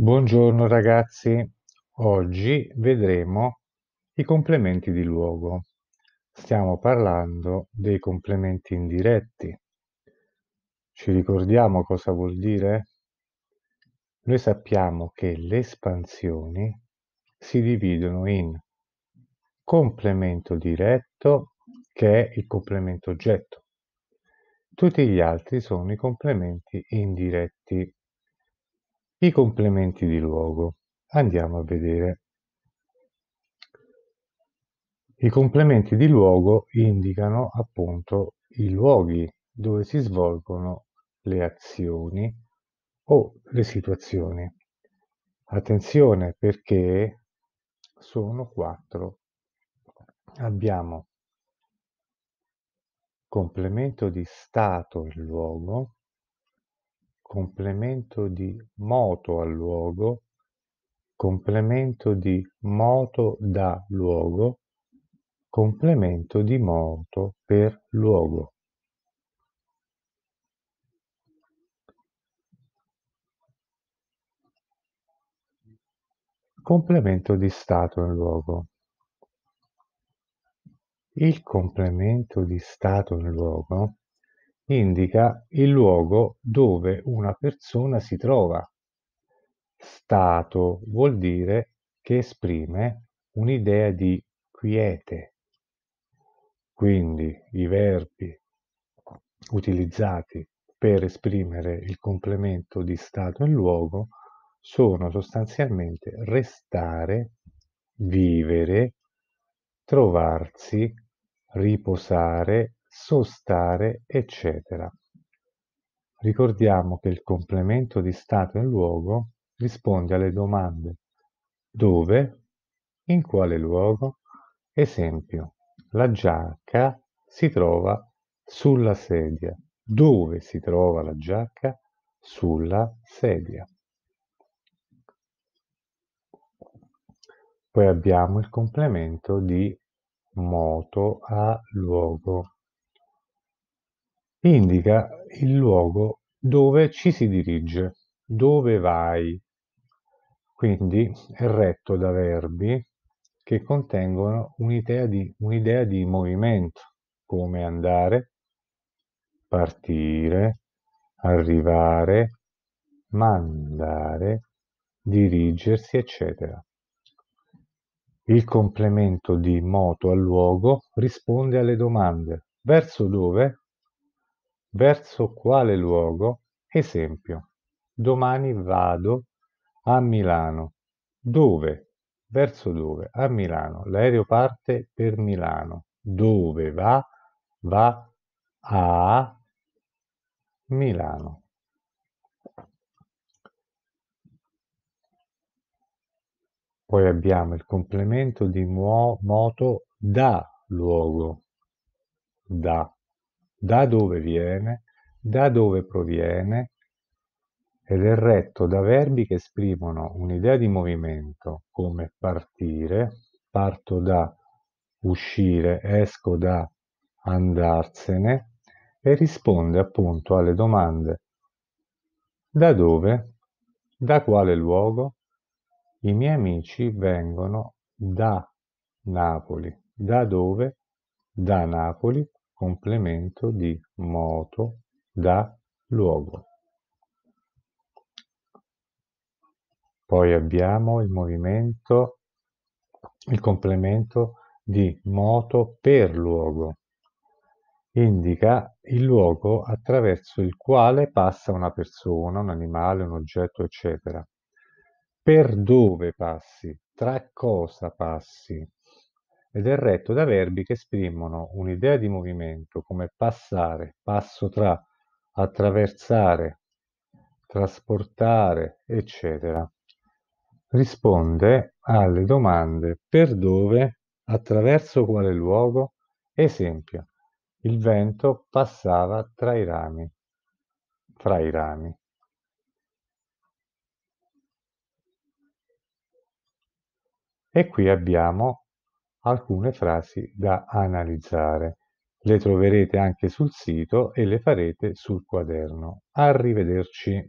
Buongiorno ragazzi, oggi vedremo i complementi di luogo. Stiamo parlando dei complementi indiretti. Ci ricordiamo cosa vuol dire? Noi sappiamo che le espansioni si dividono in complemento diretto, che è il complemento oggetto. Tutti gli altri sono i complementi indiretti. I complementi di luogo. Andiamo a vedere. I complementi di luogo indicano appunto i luoghi dove si svolgono le azioni o le situazioni. Attenzione perché sono quattro. Abbiamo complemento di stato e luogo, complemento di "moto al luogo", complemento di "moto da luogo", complemento di "moto per luogo". Complemento di stato in luogo. Il complemento di stato in luogo Indica il luogo dove una persona si trova. Stato vuol dire che esprime un'idea di quiete. Quindi i verbi utilizzati per esprimere il complemento di stato e luogo sono sostanzialmente restare, vivere, trovarsi, riposare sostare eccetera. Ricordiamo che il complemento di stato e luogo risponde alle domande dove, in quale luogo, esempio, la giacca si trova sulla sedia. Dove si trova la giacca? Sulla sedia. Poi abbiamo il complemento di moto a luogo. Indica il luogo dove ci si dirige, dove vai. Quindi è retto da verbi che contengono un'idea di, un'idea di movimento, come andare, partire, arrivare, mandare, dirigersi, eccetera. Il complemento di moto al luogo risponde alle domande verso dove Verso quale luogo, esempio: domani vado a Milano. Dove? Verso dove? A Milano. L'aereo parte per Milano. Dove va? Va a Milano. Poi abbiamo il complemento di moto da luogo. Da da dove viene, da dove proviene ed è retto da verbi che esprimono un'idea di movimento come partire, parto da, uscire, esco da, andarsene e risponde appunto alle domande da dove, da quale luogo, i miei amici vengono da Napoli, da dove, da Napoli complemento di "moto", da "luogo". Poi abbiamo il movimento, il complemento di "moto per luogo". Indica il luogo attraverso il quale passa una persona, un animale, un oggetto, eccetera. Per dove passi, tra cosa passi ed è retto da verbi che esprimono un'idea di movimento come passare, passo tra, attraversare, trasportare, eccetera. Risponde alle domande per dove, attraverso quale luogo, esempio, il vento passava tra i rami, fra i rami. E qui abbiamo alcune frasi da analizzare. Le troverete anche sul sito e le farete sul quaderno. Arrivederci.